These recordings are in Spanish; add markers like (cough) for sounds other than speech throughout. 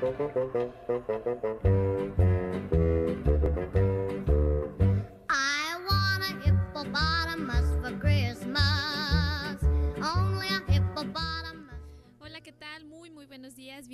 Thank you.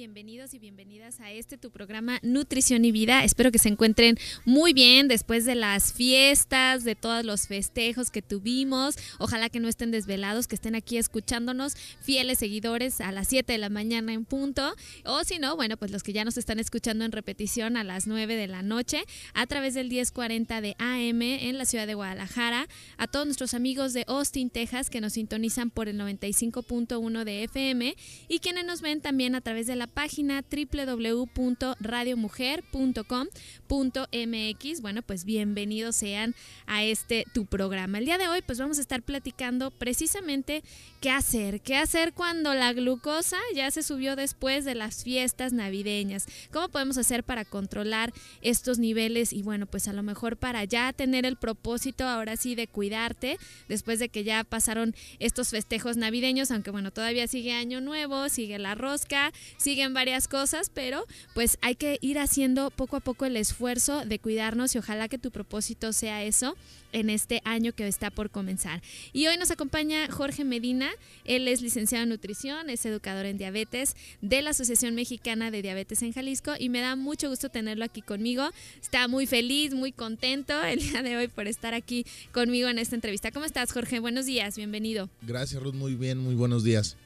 bienvenidos y bienvenidas a este tu programa Nutrición y Vida. Espero que se encuentren muy bien después de las fiestas, de todos los festejos que tuvimos. Ojalá que no estén desvelados, que estén aquí escuchándonos, fieles seguidores a las 7 de la mañana en punto. O si no, bueno, pues los que ya nos están escuchando en repetición a las 9 de la noche a través del 1040 de AM en la ciudad de Guadalajara. A todos nuestros amigos de Austin, Texas, que nos sintonizan por el 95.1 de FM y quienes nos ven también a través de la página www.radiomujer.com.mx. Bueno, pues bienvenidos sean a este tu programa. El día de hoy pues vamos a estar platicando precisamente qué hacer, qué hacer cuando la glucosa ya se subió después de las fiestas navideñas. ¿Cómo podemos hacer para controlar estos niveles y bueno, pues a lo mejor para ya tener el propósito ahora sí de cuidarte después de que ya pasaron estos festejos navideños, aunque bueno, todavía sigue año nuevo, sigue la rosca, sigue varias cosas, pero pues hay que ir haciendo poco a poco el esfuerzo de cuidarnos y ojalá que tu propósito sea eso en este año que está por comenzar. Y hoy nos acompaña Jorge Medina, él es licenciado en nutrición, es educador en diabetes de la Asociación Mexicana de Diabetes en Jalisco y me da mucho gusto tenerlo aquí conmigo. Está muy feliz, muy contento el día de hoy por estar aquí conmigo en esta entrevista. ¿Cómo estás, Jorge? Buenos días, bienvenido. Gracias, Ruth, muy bien, muy buenos días.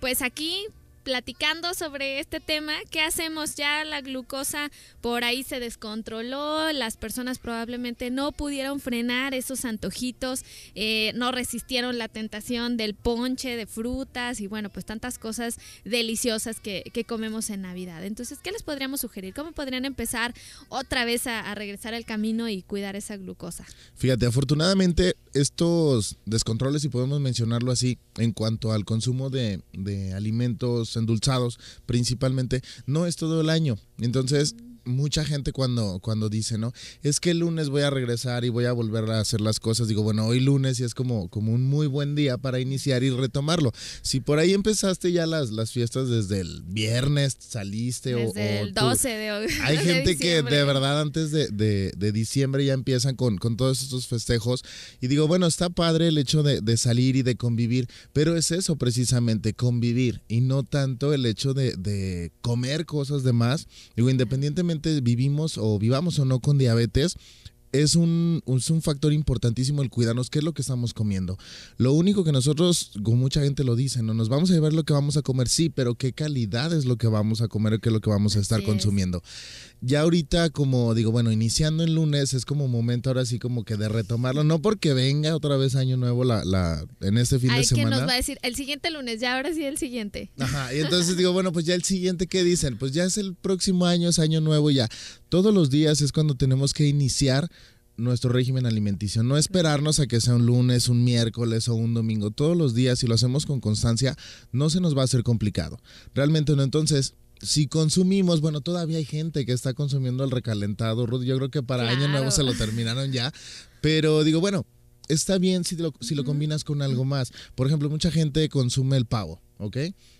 Pues aquí platicando sobre este tema. ¿Qué hacemos? Ya la glucosa por ahí se descontroló, las personas probablemente no pudieron frenar esos antojitos, eh, no resistieron la tentación del ponche de frutas y bueno, pues tantas cosas deliciosas que, comemos en Navidad. Entonces, ¿qué les podríamos sugerir? ¿Cómo podrían empezar otra vez a, regresar al camino y cuidar esa glucosa? Fíjate, afortunadamente estos descontroles, si podemos mencionarlo así, en cuanto al consumo de alimentos, endulzados principalmente, no es todo el año. Entonces, mucha gente cuando, cuando dice, ¿no? Es que el lunes voy a regresar y voy a volver a hacer las cosas. Digo, bueno, hoy lunes y es como, como un muy buen día para iniciar y retomarlo. Si por ahí empezaste ya las, las fiestas desde el viernes, saliste o... el 12 de Hay (laughs) gente que de verdad antes de, diciembre ya empiezan con, con todos estos festejos. Y digo, bueno, está padre el hecho de, salir y de convivir, pero es eso precisamente, convivir y no tanto el hecho de, de comer cosas de más. Digo, independientemente vivimos o vivamos o no con diabetes, es un, es un factor importantísimo el cuidarnos, qué es lo que estamos comiendo. Lo único que nosotros, como mucha gente lo dice, no nos vamos a llevar lo que vamos a comer, sí, pero qué calidad es lo que vamos a comer, qué es lo que vamos a estar consumiendo. Ya ahorita, como digo, bueno, iniciando el lunes es como momento ahora sí como que de retomarlo, no porque venga otra vez año nuevo la, la en este fin de semana. que nos va a decir el siguiente lunes, ya ahora sí el siguiente. Ajá, y entonces digo, bueno, pues ya el siguiente, ¿qué dicen? Pues ya es el próximo año, es año nuevo ya todos los días es cuando tenemos que iniciar nuestro régimen alimenticio, no esperarnos a que sea un lunes, un miércoles o un domingo, todos los días, si lo hacemos con constancia, no se nos va a hacer complicado. Realmente no, entonces, si consumimos, bueno, todavía hay gente que está consumiendo el recalentado, Ruth, yo creo que para año nuevo se lo terminaron ya, pero digo, bueno, está bien si si lo combinas con algo más. Por ejemplo, mucha gente consume el pavo. ¿ok?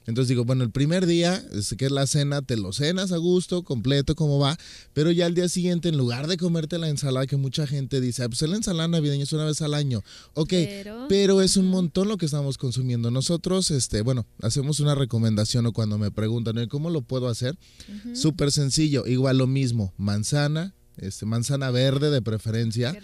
Entonces digo, bueno, el primer día, que es la cena, te lo cenas a gusto, completo, como va, pero ya al día siguiente, en lugar de comerte la ensalada, que mucha gente dice, ah, pues la ensalada navideña es una vez al año, ok, pero, es un montón lo que estamos consumiendo. Nosotros, este, bueno, hacemos una recomendación o cuando me preguntan, ¿cómo lo puedo hacer? Súper sencillo, igual lo mismo, manzana, este, manzana verde de preferencia,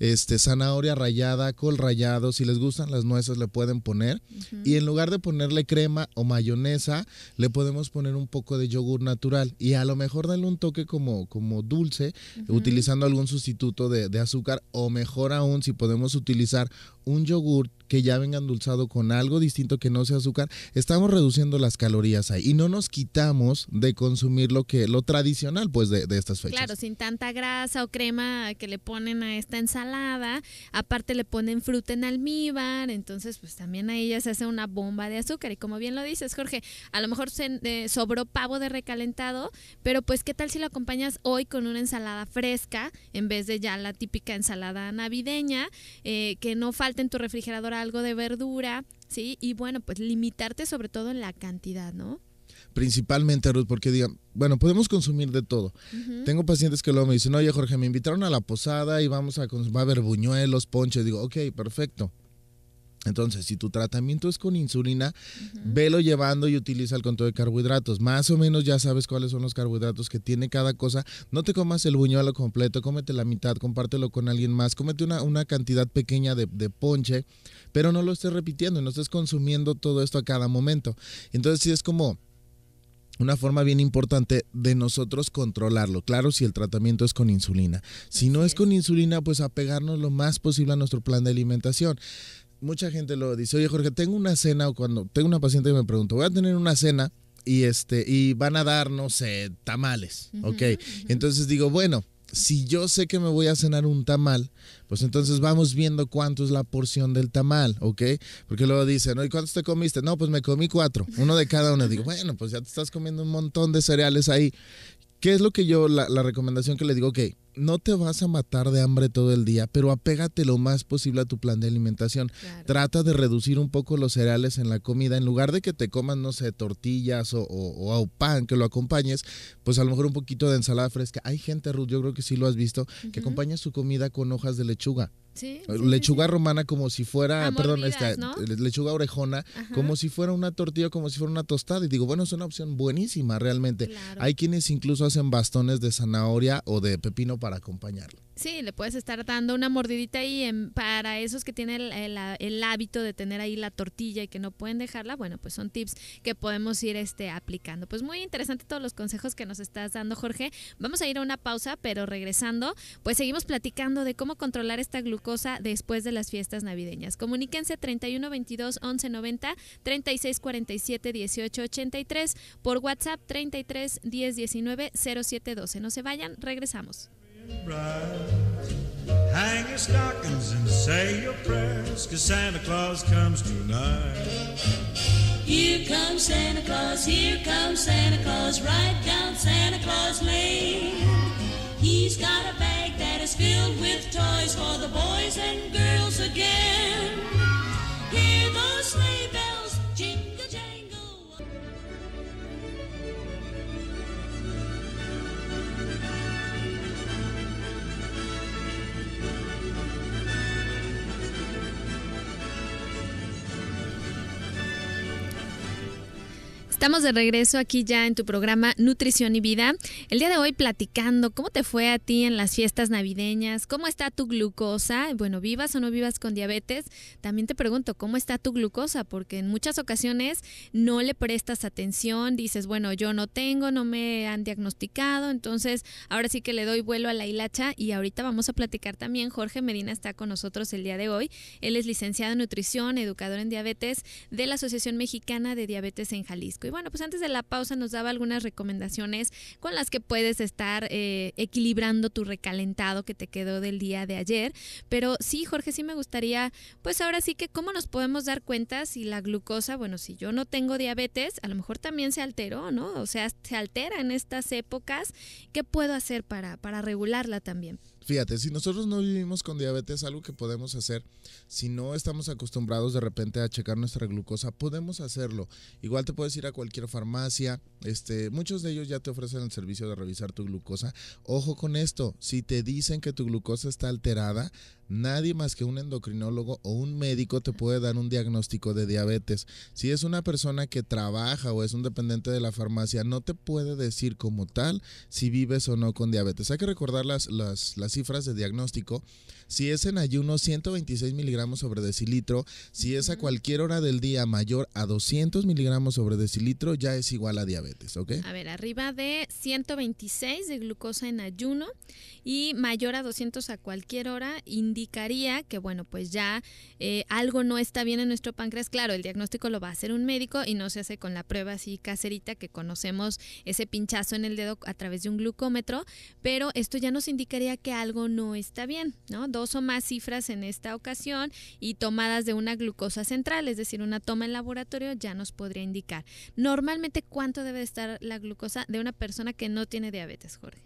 este, zanahoria rallada, col rallado, si les gustan las nueces le pueden poner y en lugar de ponerle crema o mayonesa le podemos poner un poco de yogur natural y a lo mejor darle un toque como, como dulce utilizando algún sustituto de azúcar o mejor aún si podemos utilizar un yogur que ya venga endulzado con algo distinto que no sea azúcar, estamos reduciendo las calorías ahí y no nos quitamos de consumir lo que lo tradicional pues de, estas fechas. Claro, sin tanta grasa o crema que le ponen a esta ensalada, aparte le ponen fruta en almíbar, entonces pues también ahí ya se hace una bomba de azúcar y como bien lo dices Jorge, a lo mejor se, eh, sobró pavo de recalentado, pero pues qué tal si lo acompañas hoy con una ensalada fresca en vez de ya la típica ensalada navideña, eh, que no falta en tu refrigerador algo de verdura, ¿sí? Y bueno, pues limitarte sobre todo en la cantidad, ¿no? Principalmente, Ruth, porque digan, bueno, podemos consumir de todo. Tengo pacientes que luego me dicen, oye, Jorge, me invitaron a la posada y vamos a consumir, va a haber buñuelos, ponche. Digo, ok, perfecto. Entonces, si tu tratamiento es con insulina, velo llevando y utiliza el control de carbohidratos. Más o menos ya sabes cuáles son los carbohidratos que tiene cada cosa. No te comas el buñuelo completo, cómete la mitad, compártelo con alguien más, cómete una, cantidad pequeña de, de, ponche, pero no lo estés repitiendo, no estés consumiendo todo esto a cada momento. Entonces, sí es como una forma bien importante de nosotros controlarlo. Claro, si el tratamiento es con insulina. Si no es con insulina, pues apegarnos lo más posible a nuestro plan de alimentación mucha gente lo dice, oye Jorge, tengo una cena o cuando tengo una paciente que me pregunto, voy a tener una cena y este y van a dar, no sé, tamales, ¿ok? Entonces digo, bueno, si yo sé que me voy a cenar un tamal, pues entonces vamos viendo cuánto es la porción del tamal, ¿ok? Porque luego dicen, ¿no? ¿y cuántos te comiste? No, pues me comí cuatro, uno de cada uno. Digo, bueno, pues ya te estás comiendo un montón de cereales ahí. ¿Qué es lo que yo, la, la recomendación que le digo? Ok, no te vas a matar de hambre todo el día, pero apégate lo más posible a tu plan de alimentación. Trata de reducir un poco los cereales en la comida. En lugar de que te comas, no sé, tortillas o, pan que lo acompañes, pues a lo mejor un poquito de ensalada fresca. Hay gente, Ruth, yo creo que sí lo has visto, que acompaña su comida con hojas de lechuga. Sí, eh, lechuga romana como si fuera, ah, perdón, esta, eh, lechuga orejona, como si fuera una tortilla, como si fuera una tostada. Y digo, bueno, es una opción buenísima realmente. Hay quienes incluso hacen bastones de zanahoria o de pepino para acompañarlo. Sí, le puedes estar dando una mordidita ahí para esos que tienen el, hábito de tener ahí la tortilla y que no pueden dejarla. Bueno, pues son tips que podemos ir este, aplicando. Pues muy interesante todos los consejos que nos estás dando, Jorge. Vamos a ir a una pausa, pero regresando, pues seguimos platicando de cómo controlar esta glucosa después de las fiestas navideñas. Comuníquense 31 22 11 90 36 47 18 83 por WhatsApp 33 10 19 07 12. No se vayan, regresamos. Hang your stockings and say your prayers, cause Santa Claus comes tonight. Here comes Santa Claus, here comes Santa Claus, right down Santa Claus Lane. He's got a bag that is filled with toys for the boys and girls again. Hear those sleigh bells. Estamos de regreso aquí ya en tu programa Nutrición y Vida. El día de hoy platicando cómo te fue a ti en las fiestas navideñas, cómo está tu glucosa, bueno, vivas o no vivas con diabetes. También te pregunto, ¿cómo está tu glucosa? Porque en muchas ocasiones no le prestas atención, dices, bueno, yo no tengo, no me han diagnosticado, entonces ahora sí que le doy vuelo a la hilacha y ahorita vamos a platicar también. Jorge Medina está con nosotros el día de hoy. Él es licenciado en nutrición, educador en diabetes de la Asociación Mexicana de Diabetes en Jalisco bueno, pues antes de la pausa nos daba algunas recomendaciones con las que puedes estar eh, equilibrando tu recalentado que te quedó del día de ayer. Pero sí, Jorge, sí me gustaría, pues ahora sí que cómo nos podemos dar cuenta si la glucosa, bueno, si yo no tengo diabetes, a lo mejor también se alteró, ¿no? O sea, se altera en estas épocas. ¿Qué puedo hacer para regularla también? Fíjate, si nosotros no vivimos con diabetes, algo que podemos hacer, si no estamos acostumbrados de repente a checar nuestra glucosa, podemos hacerlo. Igual te puedes ir a cualquier farmacia, este, muchos de ellos ya te ofrecen el servicio de revisar tu glucosa. Ojo con esto, si te dicen que tu glucosa está alterada, nadie más que un endocrinólogo o un médico te puede dar un diagnóstico de diabetes. Si es una persona que trabaja o es un dependiente de la farmacia, no te puede decir como tal si vives o no con diabetes. Hay que recordar las, las, las cifras de diagnóstico, si es en ayuno 126 miligramos sobre decilitro, si es a cualquier hora del día mayor a 200 miligramos sobre decilitro, ya es igual a diabetes, ¿ok? A ver, arriba de 126 de glucosa en ayuno y mayor a 200 a cualquier hora indicaría que, bueno, pues ya eh, algo no está bien en nuestro páncreas. Claro, el diagnóstico lo va a hacer un médico y no se hace con la prueba así caserita que conocemos ese pinchazo en el dedo a través de un glucómetro, pero esto ya nos indicaría que algo no está bien, ¿no? Dos o más cifras en esta ocasión y tomadas de una glucosa central, es decir, una toma en laboratorio ya nos podría indicar. Normalmente, ¿cuánto debe estar la glucosa de una persona que no tiene diabetes, Jorge?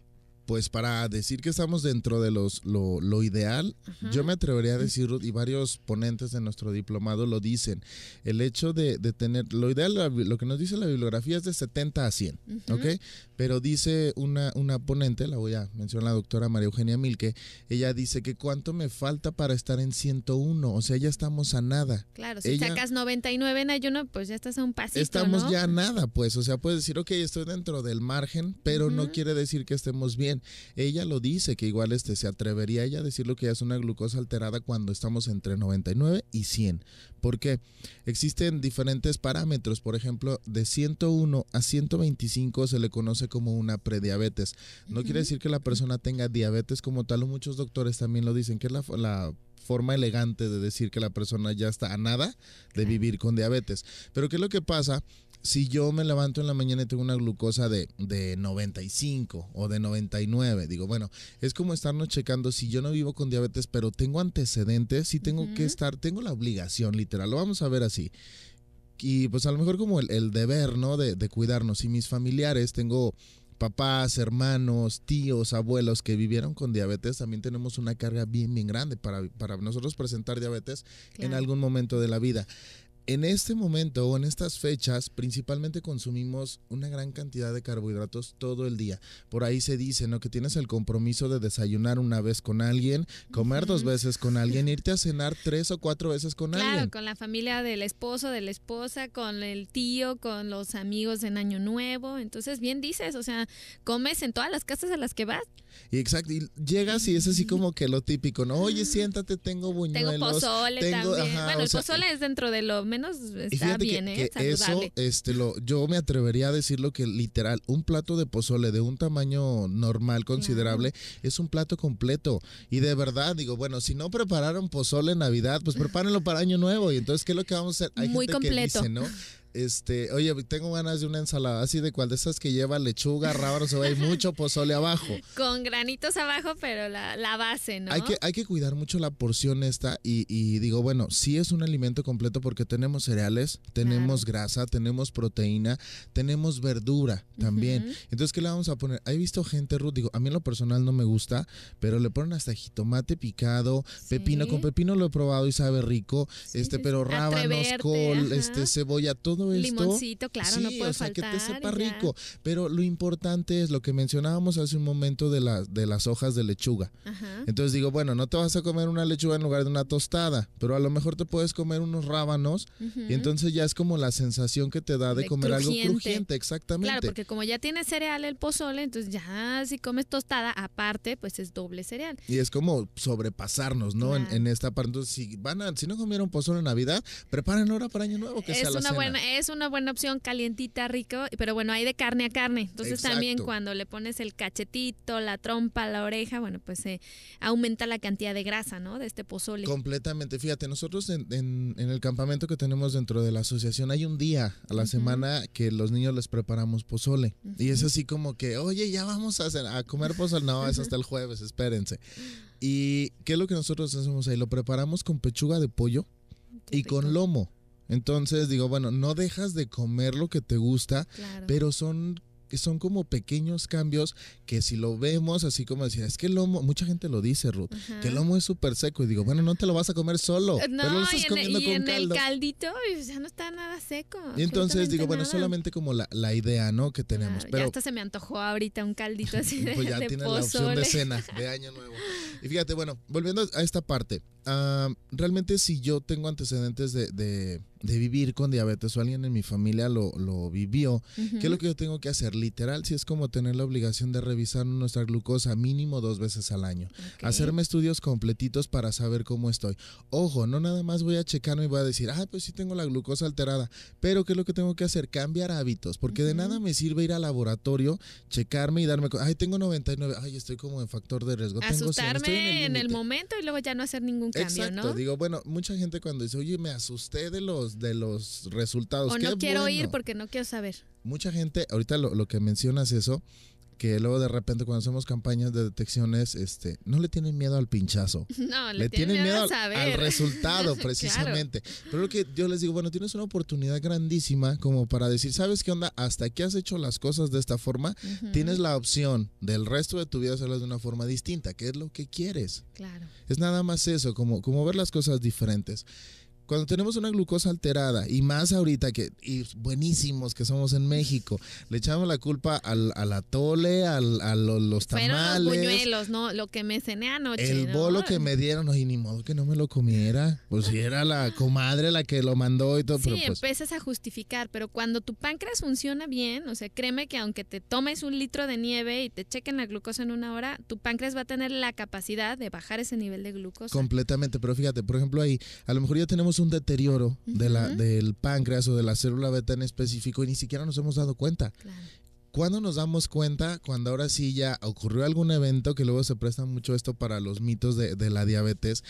pues para decir que estamos dentro de los, lo, ideal, yo me atrevería a decir, y varios ponentes de nuestro diplomado lo dicen, el hecho de, tener, lo ideal, lo que nos dice la bibliografía es de 70 a 100, ¿ok? Pero dice una, una ponente, la voy a mencionar, la doctora María Eugenia Milke, ella dice que cuánto me falta para estar en 101, o sea, ya estamos a nada. Claro, si sacas 99 en ayuno, pues ya estás a un pasito, Estamos ya a nada, pues, o sea, puedes decir, ok, estoy dentro del margen, pero no quiere decir que estemos bien. Ella lo dice, que igual este, se atrevería ella a decir lo que es una glucosa alterada cuando estamos entre 99 y 100. porque Existen diferentes parámetros, por ejemplo, de 101 a 125 se le conoce como una prediabetes. No quiere decir que la persona tenga diabetes como tal, muchos doctores también lo dicen, que es la, la forma elegante de decir que la persona ya está a nada de vivir con diabetes. Pero ¿qué es lo que pasa? si yo me levanto en la mañana y tengo una glucosa de, de 95 o de 99, digo, bueno, es como estarnos checando si yo no vivo con diabetes, pero tengo antecedentes, si tengo que estar, tengo la obligación, literal, lo vamos a ver así y pues a lo mejor como el, deber, ¿no? De, cuidarnos. Y mis familiares, tengo papás, hermanos, tíos, abuelos que vivieron con diabetes, también tenemos una carga bien, bien grande para, nosotros presentar diabetes en algún momento de la vida. En este momento o en estas fechas principalmente consumimos una gran cantidad de carbohidratos todo el día. Por ahí se dice, ¿no? Que tienes el compromiso de desayunar una vez con alguien, comer dos veces con alguien, (laughs) irte a cenar tres o cuatro veces con alguien. Claro, con la familia del esposo, de la esposa, con el tío, con los amigos en Año Nuevo. Entonces, bien dices, o sea, comes en todas las casas a las que vas. Y exacto, y llegas y es así como que lo típico, ¿no? Oye, siéntate, tengo buñuelos. Tengo pozole también. bueno, el pozole es dentro de lo está bien, ¿eh? eso, este, lo, yo me atrevería a decirlo que literal, un plato de pozole de un tamaño normal, considerable, es un plato completo. Y de verdad, digo, bueno, si no prepararon pozole en Navidad, pues prepárenlo para Año Nuevo. Y entonces, ¿qué es lo que vamos a hacer? Hay Muy gente completo. Que dice, ¿no? Este, oye, tengo ganas de una ensalada así de cual de esas que lleva lechuga, rábanos cebolla y mucho pozole abajo. (laughs) Con granitos abajo, pero la, base, ¿no? Hay que, hay que cuidar mucho la porción esta y, digo, bueno, sí es un alimento completo porque tenemos cereales, tenemos grasa, tenemos proteína, tenemos verdura también. Entonces, ¿qué le vamos a poner? He visto gente, Ruth, digo, a mí en lo personal no me gusta, pero le ponen hasta jitomate picado, pepino, con pepino lo he probado y sabe rico, este, pero rábanos, col, este, cebolla, todo Limoncito, claro, no puede o sea, que te sepa rico. Pero lo importante es lo que mencionábamos hace un momento de, las de las hojas de lechuga. Entonces digo, bueno, no te vas a comer una lechuga en lugar de una tostada, pero a lo mejor te puedes comer unos rábanos y entonces ya es como la sensación que te da de, comer algo crujiente, exactamente. Claro, porque como ya tiene cereal el pozole, entonces ya si comes tostada aparte, pues es doble cereal. Y es como sobrepasarnos, ¿no? En, esta parte. Entonces, si van a, si no comieron pozole en Navidad, preparen ahora para Año Nuevo, que sea la una buena es una buena opción, calientita, rico, pero bueno, hay de carne a carne. Entonces también cuando le pones el cachetito, la trompa, la oreja, bueno, pues se eh, aumenta la cantidad de grasa, ¿no? De este pozole. Completamente. Fíjate, nosotros en, el campamento que tenemos dentro de la asociación hay un día a la semana que los niños les preparamos pozole. Y es así como que, oye, ya vamos a, hacer, a comer pozole. No, es hasta el jueves, espérense. ¿Y qué es lo que nosotros hacemos ahí? Lo preparamos con pechuga de pollo y con lomo. Entonces digo, bueno, no dejas de comer lo que te gusta, pero son son como pequeños cambios que si lo vemos así como decía, es que el lomo, mucha gente lo dice, Ruth, que el lomo es súper seco y digo, bueno, no te lo vas a comer solo, eh, no, lo y en, el caldito ya no está nada seco. Y entonces digo, bueno, solamente como la, idea, ¿no? que tenemos, pero ya hasta se me antojó ahorita un caldito (laughs) así de Pues ya tienes la opción de cena de año nuevo. Y fíjate, bueno, volviendo a esta parte, realmente si yo tengo antecedentes de, vivir con diabetes o alguien en mi familia lo, vivió, ¿qué es lo que yo tengo que hacer? Literal, si es como tener la obligación de revisar nuestra glucosa mínimo dos veces al año. Hacerme estudios completitos para saber cómo estoy. Ojo, no nada más voy a checarme y voy a decir, ah, pues sí tengo la glucosa alterada, pero ¿qué es lo que tengo que hacer? Cambiar hábitos, porque de nada me sirve ir al laboratorio, checarme y darme ay, tengo 99, ay, estoy como en factor de riesgo. Asustarme tengo en, en el momento y luego ya no hacer ningún Exacto. Digo, bueno, mucha gente cuando dice, oye, me asusté de los, de los resultados. O no quiero ir porque no quiero saber. Mucha gente, ahorita lo, lo que mencionas eso, que luego de repente cuando hacemos campañas de detecciones, este, no le tienen miedo al pinchazo. (laughs) No, le, tienen, miedo, al, resultado, (laughs) precisamente. Pero lo que yo les digo, bueno, tienes una oportunidad grandísima como para decir, ¿sabes qué onda? Hasta que has hecho las cosas de esta forma, tienes la opción del resto de tu vida hacerlas de una forma distinta, que es lo que quieres. Claro. Es nada más eso, como, como ver las cosas diferentes. Cuando tenemos una glucosa alterada, y más ahorita que y buenísimos que somos en México, le echamos la culpa al, la atole, al, a los, tamales. Fueron los buñuelos, ¿no? Lo que me cené anoche. El bolo que me dieron, y ni modo que no me lo comiera. Pues si era la comadre la que lo mandó y todo. Sí, pero pues empiezas a justificar, pero cuando tu páncreas funciona bien, o sea, créeme que aunque te tomes un litro de nieve y te chequen la glucosa en una hora, tu páncreas va a tener la capacidad de bajar ese nivel de glucosa. Completamente, pero fíjate, por ejemplo ahí, a lo mejor ya tenemos un deterioro del páncreas o de la célula beta en específico y ni siquiera nos hemos dado cuenta. cuando ¿Cuándo nos damos cuenta? Cuando ahora sí ya ocurrió algún evento, que luego se presta mucho esto para los mitos de la diabetes,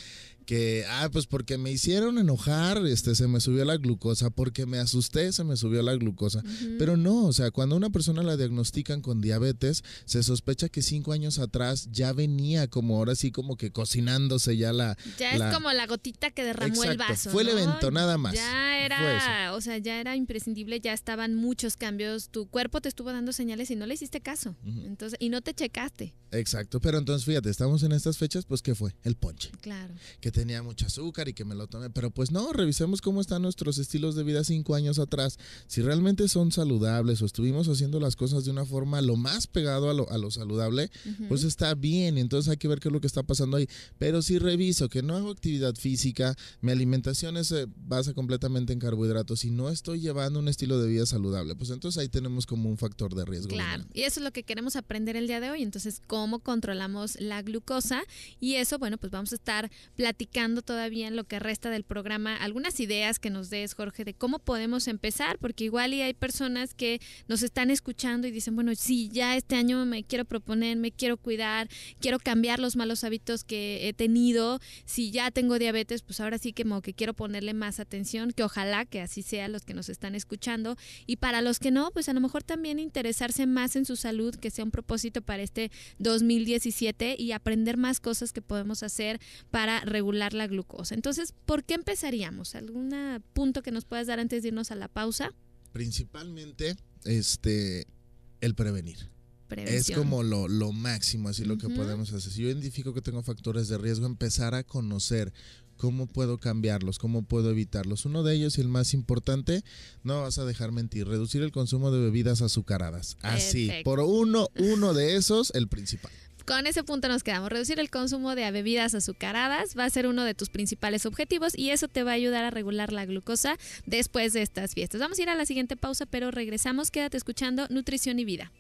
que, ah, pues porque me hicieron enojar, este, se me subió la glucosa, porque me asusté, se me subió la glucosa. Pero no, o sea, cuando una persona la diagnostican con diabetes, se sospecha que cinco años atrás ya venía como ahora sí, como que cocinándose ya la... Ya es como la gotita que derramó el vaso. Fue el evento, nada más. Ya era, o sea, ya era imprescindible, ya estaban muchos cambios, tu cuerpo te estuvo dando señales y no le hiciste caso, entonces, y no te checaste. Exacto, pero entonces fíjate, estamos en estas fechas, pues ¿qué fue? El ponche. Claro tenía mucho azúcar y que me lo tomé. Pero pues no, revisemos cómo están nuestros estilos de vida cinco años atrás. Si realmente son saludables o estuvimos haciendo las cosas de una forma lo más pegado a lo, a lo saludable, pues está bien. Entonces hay que ver qué es lo que está pasando ahí. Pero si reviso que no hago actividad física, mi alimentación es, basa completamente en carbohidratos y no estoy llevando un estilo de vida saludable, pues entonces ahí tenemos como un factor de riesgo. Claro, y eso es lo que queremos aprender el día de hoy. Entonces, ¿cómo controlamos la glucosa? Y eso, bueno, pues vamos a estar platicando todavía en lo que resta del programa algunas ideas que nos des, Jorge, de cómo podemos empezar, porque igual y hay personas que nos están escuchando y dicen, bueno, si ya este año me quiero proponer, me quiero cuidar, quiero cambiar los malos hábitos que he tenido, si ya tengo diabetes, pues ahora sí que como que quiero ponerle más atención, que ojalá que así sea los que nos están escuchando, y para los que no, pues a lo mejor también interesarse más en su salud, que sea un propósito para este 2017 y aprender más cosas que podemos hacer para regular la glucosa. Entonces, ¿por qué empezaríamos? ¿Algún punto que nos puedas dar antes de irnos a la pausa? Principalmente, este, el prevenir. Es como lo, máximo, así lo que podemos hacer. Si yo identifico que tengo factores de riesgo, empezar a conocer cómo puedo cambiarlos, cómo puedo evitarlos. Uno de ellos y el más importante, no vas a dejar mentir, reducir el consumo de bebidas azucaradas. Así, por uno, uno de esos, el principal. Con ese punto nos quedamos. Reducir el consumo de bebidas azucaradas va a ser uno de tus principales objetivos y eso te va a ayudar a regular la glucosa después de estas fiestas. Vamos a ir a la siguiente pausa, pero regresamos. Quédate escuchando Nutrición y Vida.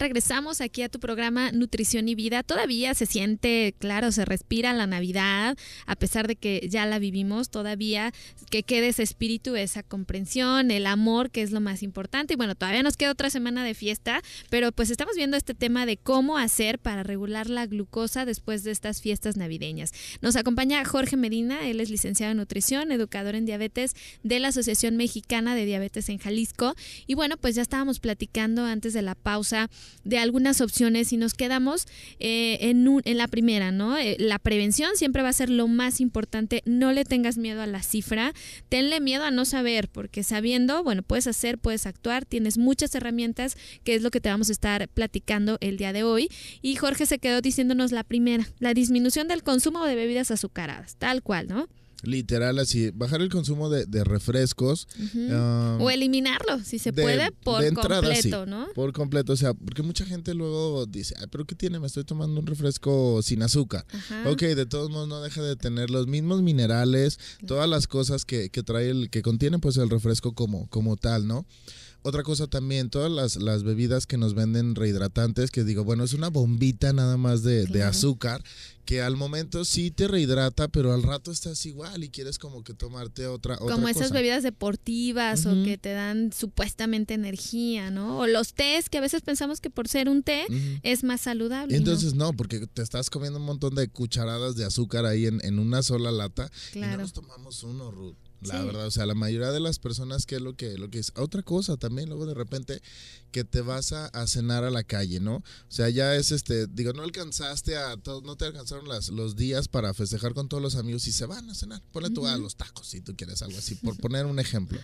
regresamos aquí a tu programa Nutrición y Vida. Todavía se siente, claro, se respira la Navidad, a pesar de que ya la vivimos, todavía que quede ese espíritu, esa comprensión, el amor, que es lo más importante. Y bueno, todavía nos queda otra semana de fiesta, pero pues estamos viendo este tema de cómo hacer para regular la glucosa después de estas fiestas navideñas. Nos acompaña Jorge Medina, él es licenciado en nutrición, educador en diabetes de la Asociación Mexicana de Diabetes en Jalisco. Y bueno, pues ya estábamos platicando antes de la pausa de algunas opciones y nos quedamos eh, en, en la primera, ¿no? Eh, la prevención siempre va a ser lo más importante, no le tengas miedo a la cifra, tenle miedo a no saber, porque sabiendo, bueno, puedes hacer, puedes actuar, tienes muchas herramientas, que es lo que te vamos a estar platicando el día de hoy. Y Jorge se quedó diciéndonos la primera, la disminución del consumo de bebidas azucaradas, tal cual, ¿no? Literal, así, bajar el consumo de, refrescos. Um, o eliminarlo, si se puede, por completo, ¿no? Por completo, o sea, porque mucha gente luego dice, pero ¿qué tiene? Me estoy tomando un refresco sin azúcar. Ajá. Ok, de todos modos no deja de tener los mismos minerales, todas las cosas que, que trae el, que contiene pues el refresco como, como tal, ¿no? Otra cosa también, todas las, las, bebidas que nos venden rehidratantes, que digo, bueno, es una bombita nada más de, azúcar, que al momento sí te rehidrata, pero al rato estás igual y quieres como que tomarte otra, Como esas bebidas deportivas o que te dan supuestamente energía, ¿no? O los tés, que a veces pensamos que por ser un té es más saludable. Entonces ¿no? porque te estás comiendo un montón de cucharadas de azúcar ahí en, una sola lata y no nos tomamos uno, Ruth. La verdad, o sea, la mayoría de las personas, que es lo que, lo que es? Otra cosa también, luego de repente, que te vas a, cenar a la calle, ¿no? O sea, ya es este, digo, no alcanzaste a, no te alcanzaron las, los días para festejar con todos los amigos y se van a cenar. Ponle tú a los tacos si tú quieres algo así, por poner un ejemplo.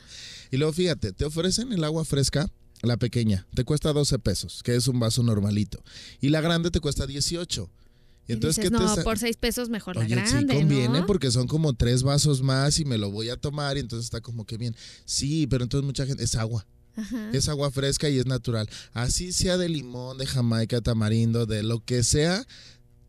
Y luego fíjate, te ofrecen el agua fresca, la pequeña, te cuesta 12 pesos, que es un vaso normalito, y la grande te cuesta 18 no, por seis pesos mejor la grande, sí conviene porque son como tres vasos más y me lo voy a tomar y entonces está como que bien. Sí, pero entonces mucha gente, es agua. Es agua fresca y es natural. Así sea de limón, de jamaica, tamarindo, de lo que sea,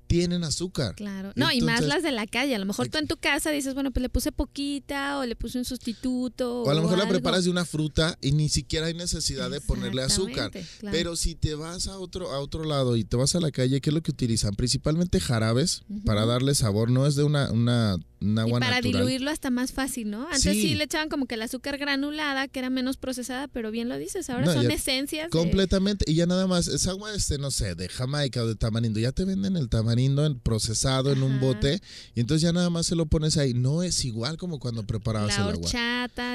tienen azúcar. Claro. No, y más las de la calle. A lo mejor tú en tu casa dices, bueno, pues le puse poquita o le puse un sustituto. O a lo mejor la preparas de una fruta y ni siquiera hay necesidad de ponerle azúcar. Pero si te vas a otro, a otro lado y te vas a la calle, ¿qué es lo que utilizan? Principalmente jarabes para darle sabor. No es de una, una y para diluirlo hasta más fácil, ¿no? Antes sí. le echaban como que el azúcar granulada, que era menos procesada, pero bien lo dices, ahora son esencias. Completamente, y ya nada más, es agua, este, no sé, de Jamaica o de tamarindo, ya te venden el tamarindo en, procesado en un bote, y entonces ya nada más se lo pones ahí. No es igual como cuando preparabas el horchata, agua.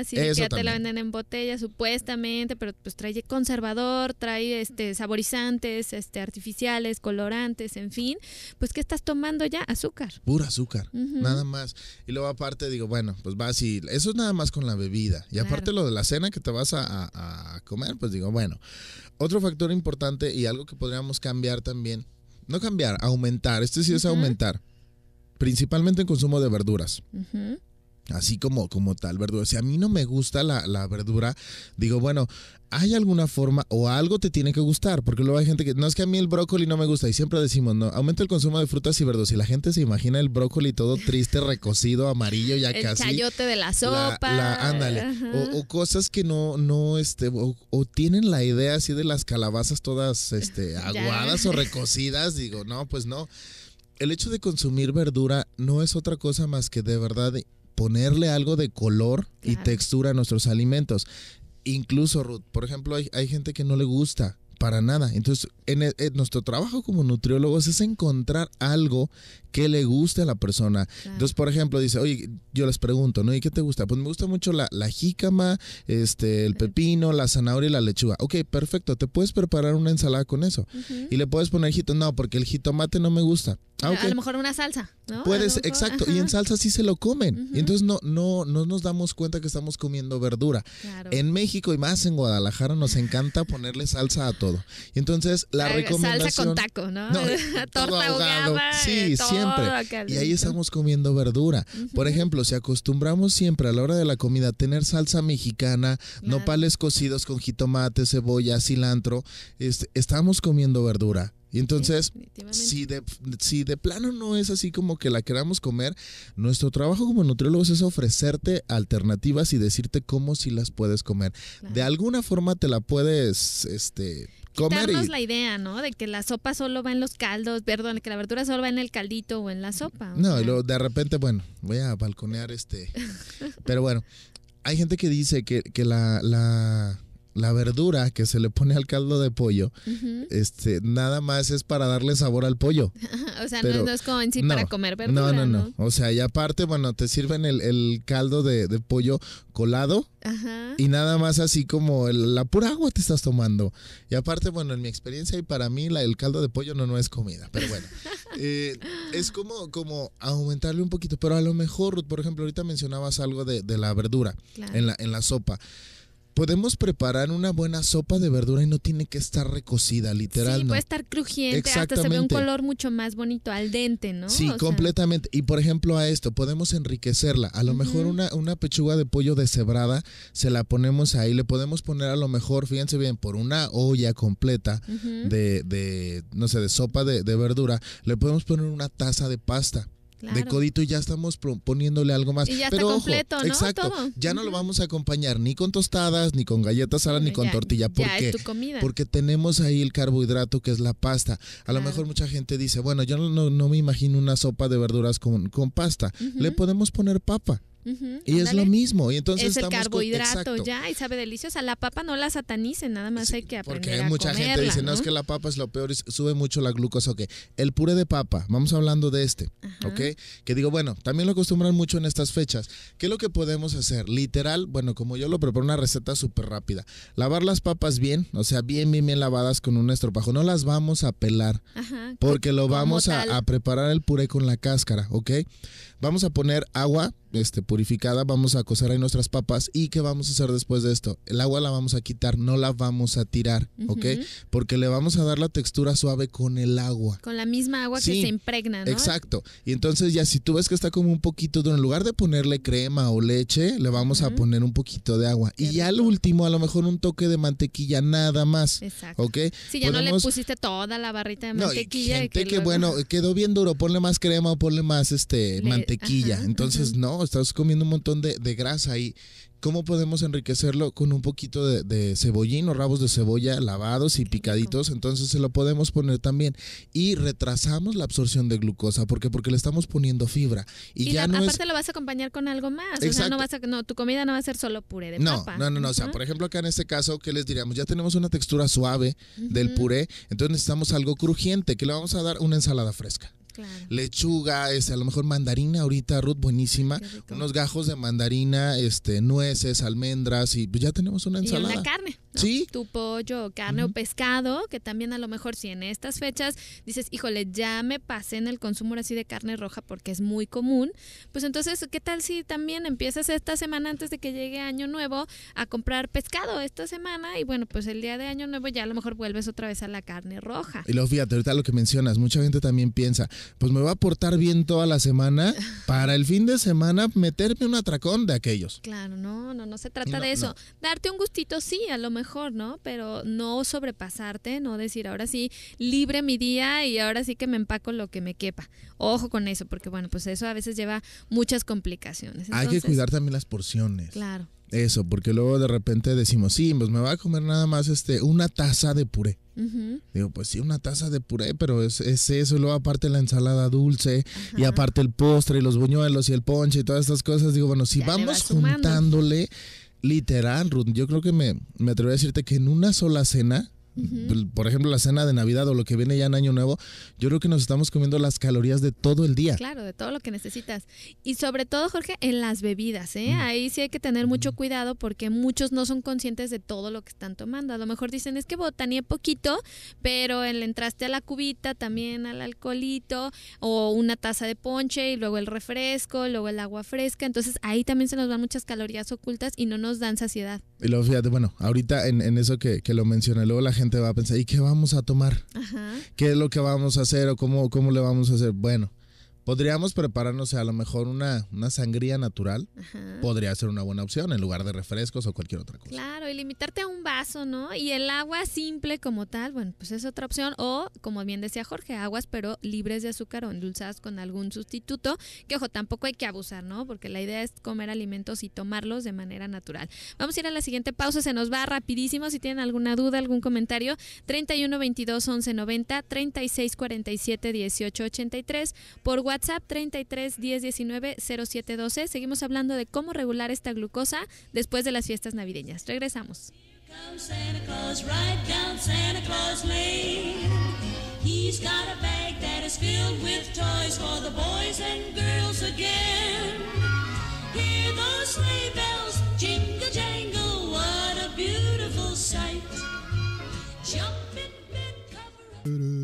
horchata, sí, ya te la venden en botella supuestamente, pero pues trae conservador, trae este saborizantes, este artificiales, colorantes, en fin. Pues, ¿qué estás tomando ya? Azúcar. Pura azúcar, nada más. Y luego aparte digo, bueno, pues vas y eso es nada más con la bebida. Y aparte lo de la cena que te vas a, comer, pues digo, bueno. Otro factor importante y algo que podríamos cambiar también, no cambiar, aumentar, este sí es aumentar, principalmente en consumo de verduras así como, como tal verdura. Si a mí no me gusta la, verdura, digo, bueno, hay alguna forma o algo te tiene que gustar, porque luego hay gente que, no es que a mí el brócoli no me gusta, y siempre decimos, no, aumenta el consumo de frutas y verduras. Y la gente se imagina el brócoli todo triste, recocido, amarillo, ya casi. El chayote de la sopa. La, ándale. O, cosas que no, no, este, o, tienen la idea así de las calabazas todas, este, (laughs) aguadas o recocidas, digo, no, pues no. El hecho de consumir verdura no es otra cosa más que de verdad ponerle algo de color y textura a nuestros alimentos. Incluso, Ruth, por ejemplo, hay, gente que no le gusta para nada. Entonces, e, en, nuestro trabajo como nutriólogos es encontrar algo que le guste a la persona. Entonces, por ejemplo, dice, oye, yo les pregunto, ¿no? ¿Y qué te gusta? Pues me gusta mucho la, la jícama, este, el pepino, la zanahoria y la lechuga. Ok, perfecto, te puedes preparar una ensalada con eso. Y le puedes poner jitomate, no, porque el jitomate no me gusta. Ah, a lo mejor una salsa. Puedes, exacto, y en salsa sí se lo comen. Y entonces no, no, no nos damos cuenta que estamos comiendo verdura. En México y más en Guadalajara nos encanta ponerle salsa a todo. entonces la recomendación. Salsa con taco, ¿no? no (laughs) torta sí, siempre. Y ahí estamos comiendo verdura. Por ejemplo, si acostumbramos siempre a la hora de la comida tener salsa mexicana, nopales cocidos con jitomate, cebolla, cilantro, este, estamos comiendo verdura y entonces, si de, si de plano no es así como que la queramos comer, nuestro trabajo como nutriólogos es ofrecerte alternativas y decirte cómo si las puedes comer. De alguna forma te la puedes este, comer. Quitarnos la idea, ¿no? De que la sopa solo va en los caldos, perdón, que la verdura solo va en el caldito o en la sopa. No, de repente, bueno, voy a balconear este. (laughs) Pero bueno, hay gente que dice que, la la verdura que se le pone al caldo de pollo, este, nada más es para darle sabor al pollo. (laughs) o sea, no, es como en sí para comer verdura. No, no, no, O sea, y aparte, bueno, te sirven el, caldo de, de, pollo colado y nada más así como la pura agua te estás tomando. Y aparte, bueno, en mi experiencia y para mí la, el caldo de pollo no, no es comida. Pero bueno, (laughs) eh, es como, como aumentarle un poquito. Pero a lo mejor, por ejemplo, ahorita mencionabas algo de, de la verdura en, la, en la sopa podemos preparar una buena sopa de verdura y no tiene que estar recocida, literal. Sí, puede estar crujiente, hasta se ve un color mucho más bonito, al dente, ¿no? Sí, completamente. Y por ejemplo a esto, podemos enriquecerla. A lo mejor una, una pechuga de pollo deshebrada, se la ponemos ahí, le podemos poner a lo mejor, fíjense bien, por una olla completa de, de, no sé, de sopa de, de verdura, le podemos poner una taza de pasta de codito y ya estamos poniéndole algo más. Pero está completo, Exacto. Ya no lo vamos a acompañar ni con tostadas, ni con galletas salas, ni con tortilla. porque Porque tenemos ahí el carbohidrato que es la pasta. A lo mejor mucha gente dice, bueno, yo no, me imagino una sopa de verduras con, pasta. Le podemos poner papa y es lo mismo. Y entonces es el carbohidrato ya y sabe deliciosa. La papa no la satanicen, nada más hay que aprender. Porque hay mucha comerla, gente dice, ¿no? es que la papa es lo peor, y sube mucho la glucosa. Ok, el puré de papa, vamos hablando de este, ok. Que digo, bueno, también lo acostumbran mucho en estas fechas. ¿Qué es lo que podemos hacer? Literal, bueno, como yo lo preparo, una receta súper rápida. Lavar las papas bien, o sea, bien, bien, bien lavadas con un estropajo. No las vamos a pelar, porque lo vamos a, a preparar el puré con la cáscara, ok. Vamos a poner agua este, purificada, vamos a cocer ahí nuestras papas y ¿qué vamos a hacer después de esto? El agua la vamos a quitar, no la vamos a tirar, ¿ok? Porque le vamos a dar la textura suave con el agua. Con la misma agua que se impregna, ¿no? Exacto. Y entonces ya si tú ves que está como un poquito, duro en lugar de ponerle crema o leche, le vamos a poner un poquito de agua. y ya al último, a lo mejor un toque de mantequilla nada más, exacto. Si ya no le pusiste toda la barrita de mantequilla. que, bueno, (laughs) quedó bien duro, ponle más crema o ponle más este, mantequilla. Entonces, no, estás comiendo un montón de, grasa y ¿cómo podemos enriquecerlo con un poquito de, cebollín o rabos de cebolla lavados y picaditos? Entonces se lo podemos poner también y retrasamos la absorción de glucosa porque porque le estamos poniendo fibra y, ya aparte lo vas a acompañar con algo más, o sea, no tu comida no va a ser solo puré de no, No, no, no, o sea, por ejemplo, acá en este caso ¿qué les diríamos? Ya tenemos una textura suave del puré, entonces necesitamos algo crujiente que le vamos a dar una ensalada fresca. Claro. Lechuga, este, a lo mejor mandarina ahorita, Ruth, buenísima. Unos gajos de mandarina, este, nueces, almendras y pues ya tenemos una ensalada. Y carne. Sí. Tu pollo, carne o pescado, que también a lo mejor si en estas fechas dices, híjole, ya me pasé en el consumo así de carne roja porque es muy común, pues entonces, ¿qué tal si también empiezas esta semana antes de que llegue Año Nuevo a comprar pescado esta semana y bueno, pues el día de Año Nuevo ya a lo mejor vuelves otra vez a la carne roja? Y los fíjate, ahorita lo que mencionas, mucha gente también piensa, pues me va a portar bien toda la semana para el fin de semana meterme un atracón de aquellos. Claro, no, no, no se trata de eso. Darte un gustito sí, a lo mejor, ¿no? Pero no sobrepasarte, no decir ahora sí libre mi día y ahora sí que me empaco lo que me quepa. Ojo con eso, porque bueno, pues eso a veces lleva muchas complicaciones. Hay que cuidar también las porciones. Claro. Eso, porque luego de repente decimos, sí, pues me va a comer nada más este, una taza de puré. Digo, pues sí, una taza de puré, pero es, eso, y luego aparte la ensalada dulce, y aparte el postre, y los buñuelos, y el ponche, y todas estas cosas. Digo, bueno, si vamos juntándole, literal, Ruth, yo creo que me, me atrevo a decirte que en una sola cena, por ejemplo, la cena de Navidad o lo que viene ya en Año Nuevo, yo creo que nos estamos comiendo las calorías de todo el día. Claro, de todo lo que necesitas. Y sobre todo, Jorge, en las bebidas. ¿eh? Ahí sí hay que tener mucho cuidado porque muchos no son conscientes de todo lo que están tomando. A lo mejor dicen, es que botanía poquito, pero le entraste a la cubita, también al alcoholito, o una taza de ponche, y luego el refresco, luego el agua fresca. Entonces ahí también se nos van muchas calorías ocultas y no nos dan saciedad. Y luego fíjate, bueno, ahorita en, eso que, que lo mencioné, luego la gente gente va a pensar, ¿y qué vamos a tomar? Ajá. ¿Qué es lo que vamos a hacer o cómo, cómo le vamos a hacer? Bueno, Podríamos prepararnos a lo mejor una, sangría natural. Podría ser una buena opción en lugar de refrescos o cualquier otra cosa. Claro, y limitarte a un vaso, ¿no? Y el agua simple como tal, bueno, pues es otra opción. O, como bien decía Jorge, aguas pero libres de azúcar o endulzadas con algún sustituto. Que ojo, tampoco hay que abusar, ¿no? Porque la idea es comer alimentos y tomarlos de manera natural. Vamos a ir a la siguiente pausa. Se nos va rapidísimo. Si tienen alguna duda, algún comentario, 31 22 11 90, 36 47 18 83 por WhatsApp WhatsApp 33 10 19 07 12. Seguimos hablando de cómo regular esta glucosa después de las fiestas navideñas. Regresamos. What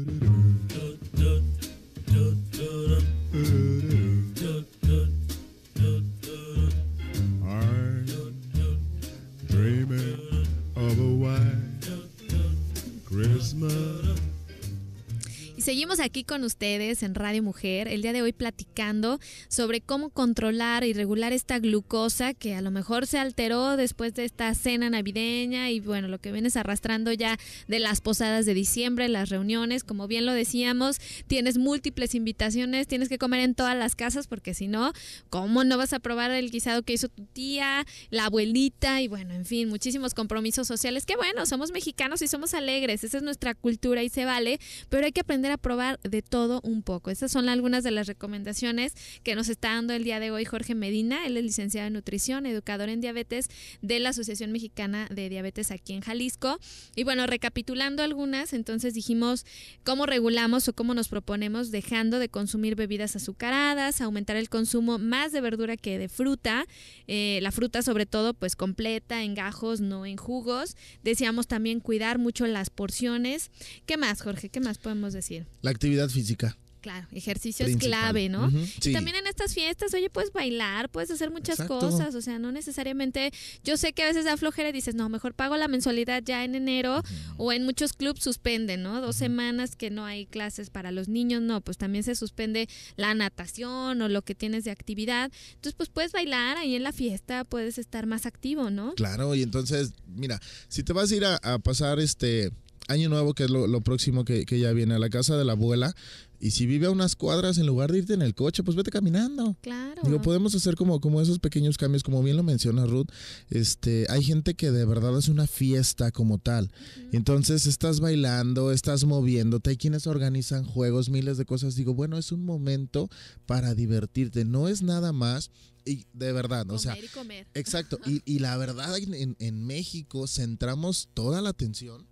Seguimos aquí con ustedes en Radio Mujer, el día de hoy platicando sobre cómo controlar y regular esta glucosa que a lo mejor se alteró después de esta cena navideña y bueno, lo que vienes arrastrando ya de las posadas de diciembre, las reuniones, como bien lo decíamos, tienes múltiples invitaciones, tienes que comer en todas las casas porque si no, ¿cómo no vas a probar el guisado que hizo tu tía, la abuelita y bueno, en fin, muchísimos compromisos sociales que bueno, somos mexicanos y somos alegres, esa es nuestra cultura y se vale, pero hay que aprender a probar de todo un poco. Estas son algunas de las recomendaciones que nos está dando el día de hoy Jorge Medina. Él es licenciado en nutrición, educador en diabetes de la Asociación Mexicana de Diabetes aquí en Jalisco. Y bueno, recapitulando algunas, entonces dijimos cómo regulamos o cómo nos proponemos dejando de consumir bebidas azucaradas, aumentar el consumo más de verdura que de fruta, eh, la fruta sobre todo pues completa, en gajos, no en jugos. Decíamos también cuidar mucho las porciones. ¿Qué más, Jorge? ¿Qué más podemos decir? La actividad física. Claro, ejercicio es clave, ¿no? Y también en estas fiestas, oye, puedes bailar, puedes hacer muchas cosas, o sea, no necesariamente, yo sé que a veces da flojera y dices, no, mejor pago la mensualidad ya en enero, o en muchos clubs suspenden, ¿no? Dos semanas que no hay clases para los niños, no, pues también se suspende la natación o lo que tienes de actividad, entonces pues puedes bailar ahí en la fiesta, puedes estar más activo, ¿no? Claro, y entonces, mira, si te vas a ir a pasar este Año Nuevo, que es lo, próximo que, ya viene, a la casa de la abuela. Y si vive a unas cuadras, en lugar de irte en el coche, pues vete caminando. Claro. Digo, podemos hacer como, como esos pequeños cambios, como bien lo menciona Ruth. Este, hay gente que de verdad es una fiesta como tal. Entonces estás bailando, estás moviéndote. Hay quienes organizan juegos, miles de cosas. Digo, bueno, es un momento para divertirte. No es nada más y de verdad, o sea. Y comer. Exacto. (laughs) Y, la verdad, en, México centramos toda la atención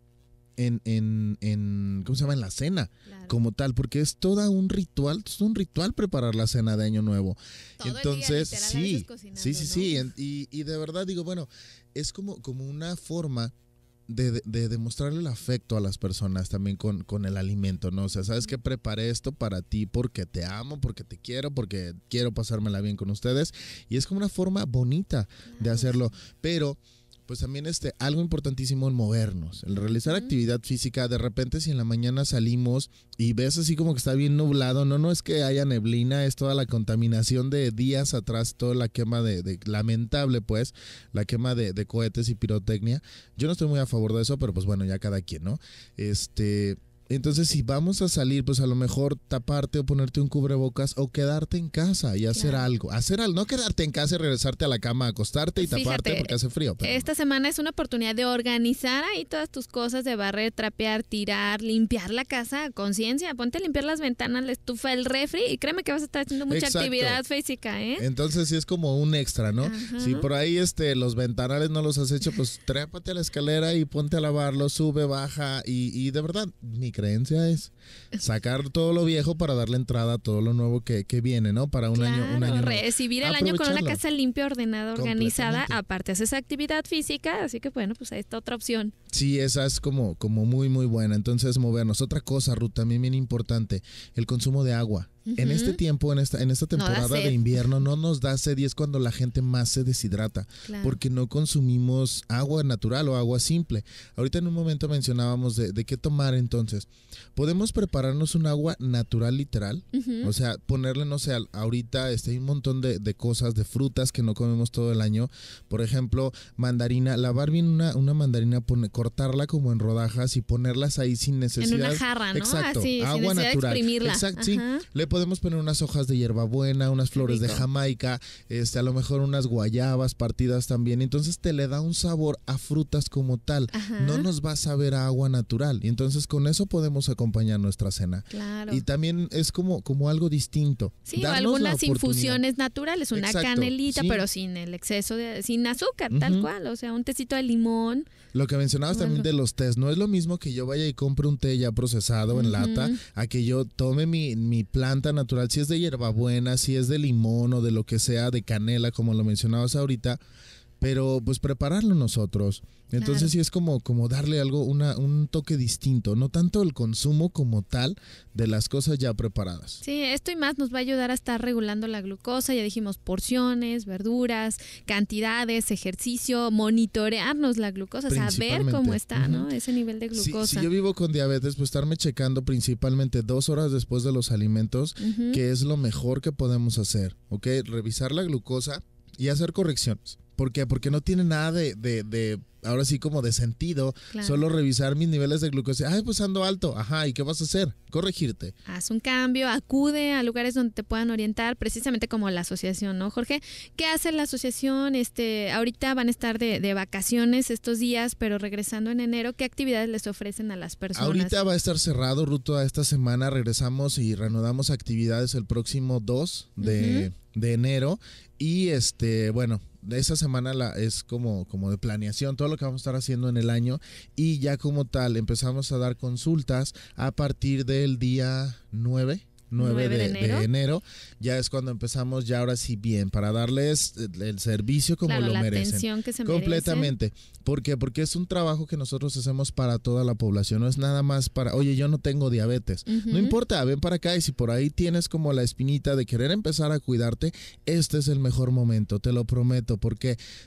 en, ¿cómo se llama? En la cena, como tal, porque es todo un ritual, es un ritual preparar la cena de Año Nuevo. Entonces, sí, sí, sí, sí, y, de verdad digo, bueno, es como, como una forma... De, de, demostrarle el afecto a las personas también con, con el alimento, ¿no? O sea, sabes que preparé esto para ti porque te amo, porque te quiero, porque quiero pasármela bien con ustedes. Y es como una forma bonita de hacerlo. Pero pues también este, algo importantísimo en movernos, el realizar actividad física, de repente si en la mañana salimos y ves así como que está bien nublado, no, no es que haya neblina, es toda la contaminación de días atrás, toda la quema de, lamentable pues, la quema de, de, cohetes y pirotecnia, yo no estoy muy a favor de eso, pero pues bueno, ya cada quien, ¿no? Este, entonces, si vamos a salir, pues a lo mejor taparte o ponerte un cubrebocas o quedarte en casa y hacer algo. Hacer algo, no quedarte en casa y regresarte a la cama, acostarte y taparte porque hace frío. esta semana es una oportunidad de organizar ahí todas tus cosas, de barrer, trapear, tirar, limpiar la casa, conciencia. Ponte a limpiar las ventanas, la estufa, el refri y créeme que vas a estar haciendo mucha actividad física, ¿eh? Entonces, sí es como un extra, ¿no? Si por ahí este, los ventanales no los has hecho, pues trépate a la escalera y ponte a lavarlo, sube, baja y, y de verdad, mi creencia es sacar todo lo viejo para darle entrada a todo lo nuevo que, viene, ¿no? Para un año, un año. Recibir el año con una casa limpia, ordenada, organizada. Aparte haces actividad física, así que bueno, pues ahí está otra opción. Sí, esa es como, como muy, muy buena. Entonces, movernos. Otra cosa, Ruth, también bien importante, el consumo de agua. En este tiempo, en esta, en esta temporada de invierno, no nos da sed y es cuando la gente más se deshidrata, porque no consumimos agua natural o agua simple. Ahorita en un momento mencionábamos de, qué tomar entonces. Podemos prepararnos un agua natural literal, o sea, ponerle, no sé, ahorita este, hay un montón de, cosas, de frutas que no comemos todo el año. Por ejemplo, mandarina, lavar bien una, una mandarina, pone, cortarla como en rodajas y ponerlas ahí sin necesidad. En una jarra, Exacto, Así, agua natural. Exacto, sí podemos poner unas hojas de hierbabuena, unas flores de Jamaica, este, a lo mejor unas guayabas partidas también. Entonces te le da un sabor a frutas como tal. No nos va a saber a agua natural. Y entonces con eso podemos acompañar nuestra cena. Claro. Y también es como, como algo distinto. Sí, o algunas infusiones naturales, una canelita, pero sin el exceso de, sin azúcar, tal cual. O sea, un tecito de limón. Lo que mencionabas también de los tés, no es lo mismo que yo vaya y compre un té ya procesado en lata, a que yo tome mi planta natural, si es de hierbabuena, si es de limón o de lo que sea, de canela, como lo mencionabas ahorita, pero pues prepararlo nosotros. Entonces sí es como, como darle algo, una, un toque distinto, no tanto el consumo como tal de las cosas ya preparadas. Sí, esto y más nos va a ayudar a estar regulando la glucosa, ya dijimos porciones, verduras, cantidades, ejercicio, monitorearnos la glucosa, saber cómo está, ¿no? Ese nivel de glucosa. Si, yo vivo con diabetes, pues estarme checando principalmente dos horas después de los alimentos, que es lo mejor que podemos hacer, ¿ok? Revisar la glucosa y hacer correcciones. ¿Por qué? Porque no tiene nada de, de, ahora sí como de sentido, solo revisar mis niveles de glucosa. Ay, pues ando alto. Ajá, ¿y qué vas a hacer? Corregirte. Haz un cambio, acude a lugares donde te puedan orientar, precisamente como la asociación, ¿no, Jorge? ¿Qué hace la asociación? Este, ahorita van a estar de, vacaciones estos días, pero regresando en enero, ¿qué actividades les ofrecen a las personas? Ahorita va a estar cerrado, Ruto, a esta semana regresamos y reanudamos actividades el próximo 2 de... de enero. Y este, bueno, esa semana la, es como, como de planeación, todo lo que vamos a estar haciendo en el año y ya como tal empezamos a dar consultas a partir del día 9 9, de, enero. ya es cuando empezamos ya ahora sí bien, para darles el servicio como lo la merecen. Completamente. Merecen. ¿Por qué? Porque es un trabajo que nosotros hacemos para toda la población, no es nada más para, oye, yo no tengo diabetes. No importa, ven para acá y si por ahí tienes como la espinita de querer empezar a cuidarte, este es el mejor momento, te lo prometo. ¿Por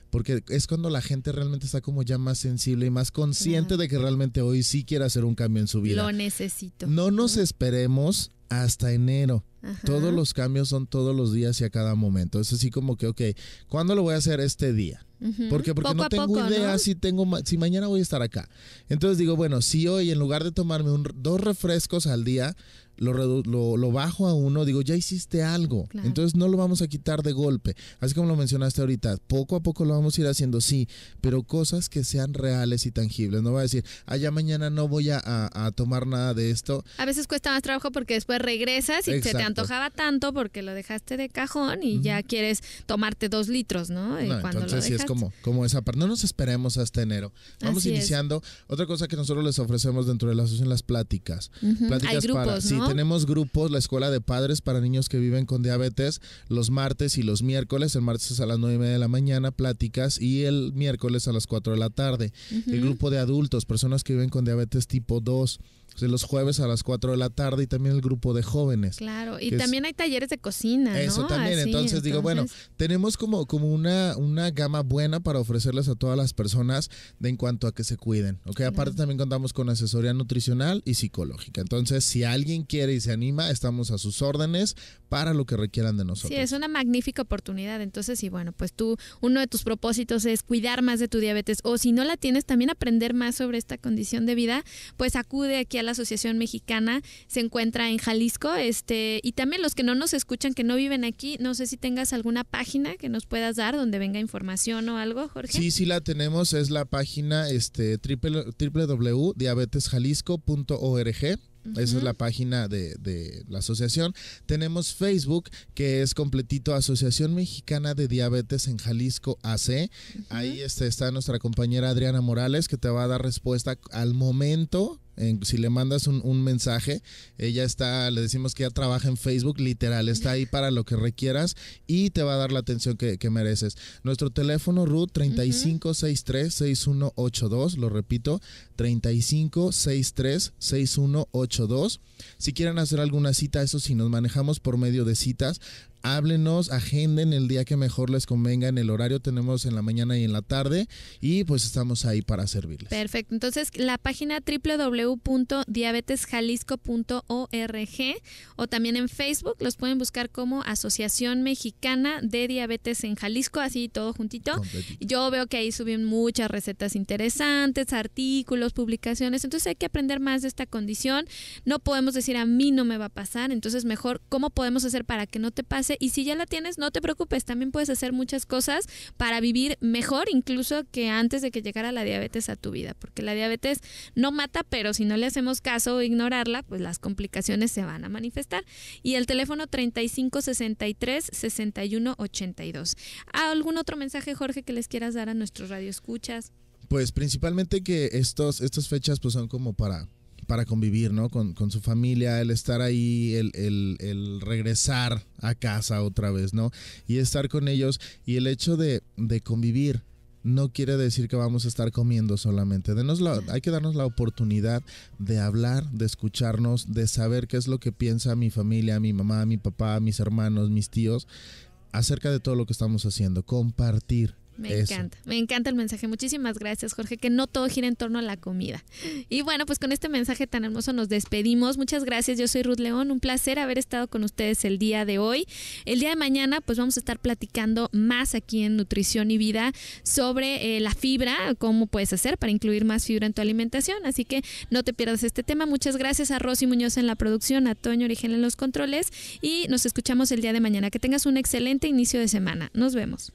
Porque es cuando la gente realmente está como ya más sensible y más consciente de que realmente hoy sí quiere hacer un cambio en su vida. Lo necesito. No nos esperemos hasta enero. Todos los cambios son todos los días y a cada momento. Es así como que, ok, ¿cuándo lo voy a hacer este día? Porque, porque no tengo idea si tengo si mañana voy a estar acá. Entonces digo, bueno, si hoy en lugar de tomarme un, dos refrescos al día, lo, lo, lo, bajo a uno, digo, ya hiciste algo. Entonces no lo vamos a quitar de golpe. Así como lo mencionaste ahorita, poco a poco lo vamos a ir haciendo, sí, pero cosas que sean reales y tangibles. No va a decir, allá ah, mañana no voy a, a, tomar nada de esto. A veces cuesta más trabajo porque después regresas y se te antojaba tanto porque lo dejaste de cajón y ya quieres tomarte dos litros, ¿no? Eh, entonces sí es como, como esa parte. No nos esperemos hasta enero. Vamos iniciando. Otra cosa que nosotros les ofrecemos dentro de la asociación, las pláticas. Pláticas Hay grupos, para tenemos grupos, la escuela de padres para niños que viven con diabetes, los martes y los miércoles. El martes es a las 9 y media de la mañana, pláticas, y el miércoles a las 4 de la tarde. El grupo de adultos, personas que viven con diabetes tipo 2 los jueves a las 4 de la tarde y también el grupo de jóvenes. Claro, y también hay talleres de cocina. Eso también, entonces, digo, bueno, tenemos como, como una, una gama buena para ofrecerles a todas las personas de en cuanto a que se cuiden, ¿ok? Aparte también contamos con asesoría nutricional y psicológica, entonces si alguien quiere y se anima, estamos a sus órdenes para lo que requieran de nosotros. Sí, es una magnífica oportunidad, entonces, y bueno, pues tú, uno de tus propósitos es cuidar más de tu diabetes o si no la tienes, también aprender más sobre esta condición de vida, pues acude aquí la Asociación Mexicana, se encuentra en Jalisco, este, y también los que no nos escuchan, que no viven aquí, no sé si tengas alguna página que nos puedas dar donde venga información o algo, Jorge. Sí, sí la tenemos, es la página este, www.diabetesjalisco.org. Esa es la página de, la asociación. Tenemos Facebook, que es completito Asociación Mexicana de Diabetes en Jalisco AC. Ahí este, está nuestra compañera Adriana Morales, que te va a dar respuesta al momento si le mandas un, mensaje, ella está, le decimos que ya trabaja en Facebook, literal, está ahí para lo que requieras y te va a dar la atención que, que mereces. Nuestro teléfono Ruth 3563-6182, lo repito, 3563-6182. Si quieren hacer alguna cita, eso sí, nos manejamos por medio de citas háblenos, agenden el día que mejor les convenga, en el horario tenemos en la mañana y en la tarde y pues estamos ahí para servirles. Perfecto, entonces la página www.diabetesjalisco.org o también en Facebook los pueden buscar como Asociación Mexicana de Diabetes en Jalisco, así todo juntito. Yo veo que ahí suben muchas recetas interesantes, artículos, publicaciones, entonces hay que aprender más de esta condición, no podemos decir a mí no me va a pasar, entonces mejor cómo podemos hacer para que no te pase y si ya la tienes, no te preocupes, también puedes hacer muchas cosas para vivir mejor, incluso que antes de que llegara la diabetes a tu vida, porque la diabetes no mata, pero si no le hacemos caso o ignorarla, pues las complicaciones se van a manifestar. Y el teléfono 3563 6182. ¿Algún otro mensaje, Jorge, que les quieras dar a nuestros radioescuchas? Pues principalmente que estos, estas fechas pues son como para para convivir, ¿no? Con, su familia, el estar ahí, el, regresar a casa otra vez, ¿no? Y estar con ellos y el hecho de, convivir, no quiere decir que vamos a estar comiendo solamente. hay que darnos la oportunidad de hablar, de escucharnos, de saber qué es lo que piensa mi familia, mi mamá, mi papá, mis hermanos, mis tíos, acerca de todo lo que estamos haciendo. Compartir, me encanta, me encanta el mensaje. Muchísimas gracias, Jorge, que no todo gira en torno a la comida. Y bueno, pues con este mensaje tan hermoso nos despedimos. Muchas gracias, yo soy Ruth León, un placer haber estado con ustedes el día de hoy. El día de mañana, pues vamos a estar platicando más aquí en Nutrición y Vida sobre eh, la fibra, cómo puedes hacer para incluir más fibra en tu alimentación. Así que no te pierdas este tema. Muchas gracias a Rosy Muñoz en la producción, a Toño Origen en los controles y nos escuchamos el día de mañana. Que tengas un excelente inicio de semana. Nos vemos.